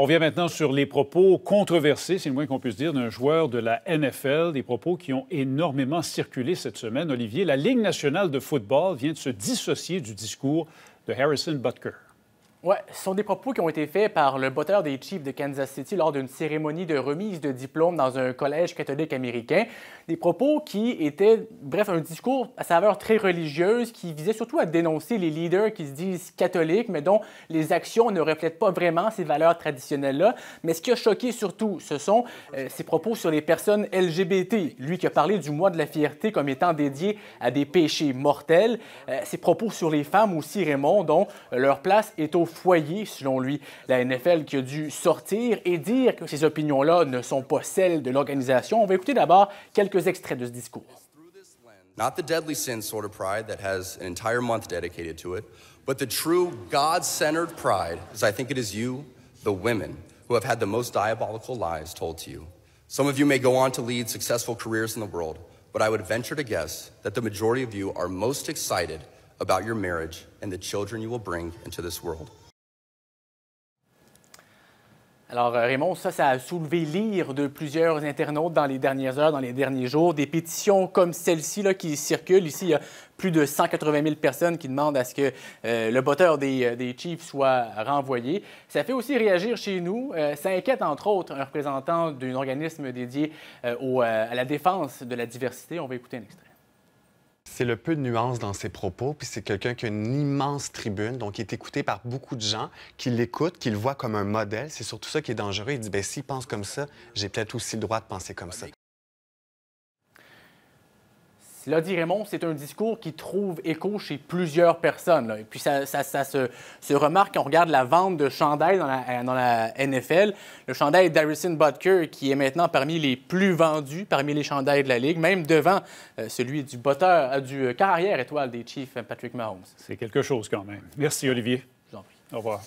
On vient maintenant sur les propos controversés, c'est le moins qu'on puisse dire, d'un joueur de la NFL, des propos qui ont énormément circulé cette semaine. Olivier, la Ligue nationale de football vient de se dissocier du discours de Harrison Butker. Oui, ce sont des propos qui ont été faits par le botteur des Chiefs de Kansas City lors d'une cérémonie de remise de diplôme dans un collège catholique américain. Des propos qui étaient, bref, un discours à saveur très religieuse qui visait surtout à dénoncer les leaders qui se disent catholiques, mais dont les actions ne reflètent pas vraiment ces valeurs traditionnelles-là. Mais ce qui a choqué surtout, ce sont ses euh, propos sur les personnes LGBT. Lui qui a parlé du mois de la fierté comme étant dédié à des péchés mortels. ses euh, propos sur les femmes aussi, Raymond, dont euh, leur place est au foyer, selon lui. La NFL qui a dû sortir et dire que ces opinions-là ne sont pas celles de l'organisation. On va écouter d'abord quelques extraits de ce discours. Not the deadly sin sort of pride that has an entire month dedicated to it, but the true God centered pride, as I think it is you, the women, who have had the most diabolical lies told to you. Some of you may go on to lead successful careers in the world, but I would venture to guess that the majority of you are most excited alors, Raymond, ça, ça a soulevé l'ire de plusieurs internautes dans les dernières heures, dans les derniers jours. Des pétitions comme celle-ci qui circulent. Ici, il y a plus de 180 000 personnes qui demandent à ce que euh, le botteur des, euh, des, Chiefs soit renvoyé. Ça fait aussi réagir chez nous. Euh, ça inquiète, entre autres, un représentant d'un organisme dédié à la défense de la diversité. On va écouter un extrait. C'est le peu de nuance dans ses propos, puis c'est quelqu'un qui a une immense tribune, donc il est écouté par beaucoup de gens qui l'écoutent, qui le voient comme un modèle. C'est surtout ça qui est dangereux. Il dit, ben s'il pense comme ça, j'ai peut-être aussi le droit de penser comme ça. Cela dit, Raymond, c'est un discours qui trouve écho chez plusieurs personnes. Et puis, ça, ça, se, remarque quand on regarde la vente de chandails dans la, euh, NFL. Le chandail d'Harrison Butker, qui est maintenant parmi les plus vendus parmi les chandails de la Ligue, même devant euh, celui du euh, du carrière étoile des Chiefs, Patrick Mahomes. C'est quelque chose quand même. Merci, Olivier. Je vous en prie. Au revoir.